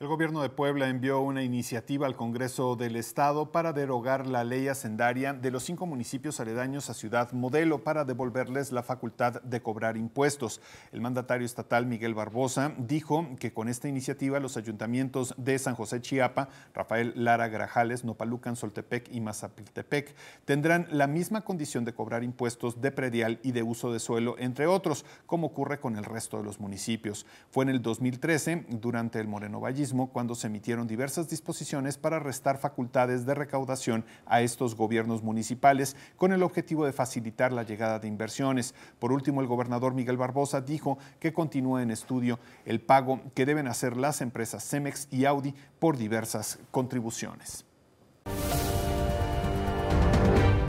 El gobierno de Puebla envió una iniciativa al Congreso del Estado para derogar la ley hacendaria de los cinco municipios aledaños a Ciudad Modelo para devolverles la facultad de cobrar impuestos. El mandatario estatal Miguel Barbosa dijo que con esta iniciativa los ayuntamientos de San José Chiapa, Rafael Lara Grajales, Nopalucan, Soltepec y Mazapiltepec tendrán la misma condición de cobrar impuestos de predial y de uso de suelo, entre otros, como ocurre con el resto de los municipios. Fue en el 2013, durante el Moreno Valle cuando se emitieron diversas disposiciones para restar facultades de recaudación a estos gobiernos municipales con el objetivo de facilitar la llegada de inversiones. Por último, el gobernador Miguel Barbosa dijo que continúa en estudio el pago que deben hacer las empresas Cemex y Audi por diversas contribuciones.